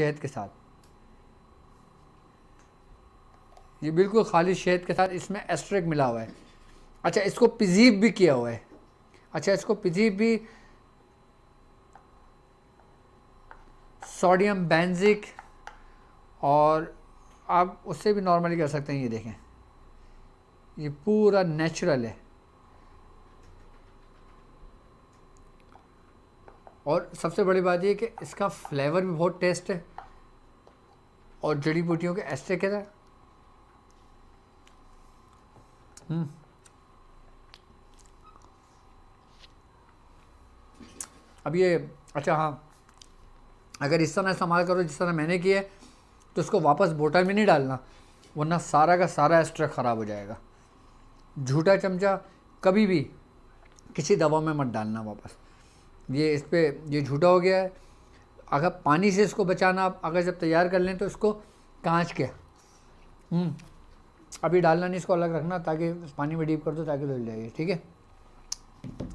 शहद के साथ ये बिल्कुल खाली शहद के साथ इसमें एस्ट्रिक मिला हुआ है अच्छा इसको पिजीब भी किया हुआ है अच्छा इसको पिजीब भी सोडियम बेंजिक और आप उससे भी नॉर्मली कर सकते हैं ये देखें ये पूरा नेचुरल है और सबसे बड़ी बात यह कि इसका फ्लेवर भी बहुत टेस्ट है और जड़ी बूटियों के एस्टेकर है हम्म। अब ये अच्छा हाँ अगर इस तरह इस्तेमाल करो जिस तरह मैंने किया है तो इसको वापस बोटल में नहीं डालना वरना सारा का सारा एस्ट्रा ख़राब हो जाएगा झूठा चमचा कभी भी किसी दवा में मत डालना वापस ये इस पर ये झूठा हो गया है अगर पानी से इसको बचाना आप अगर जब तैयार कर लें तो इसको कांच के हम्म। अभी डालना नहीं इसको अलग रखना ताकि पानी में डीप कर दो ताकि धुल जाइए ठीक है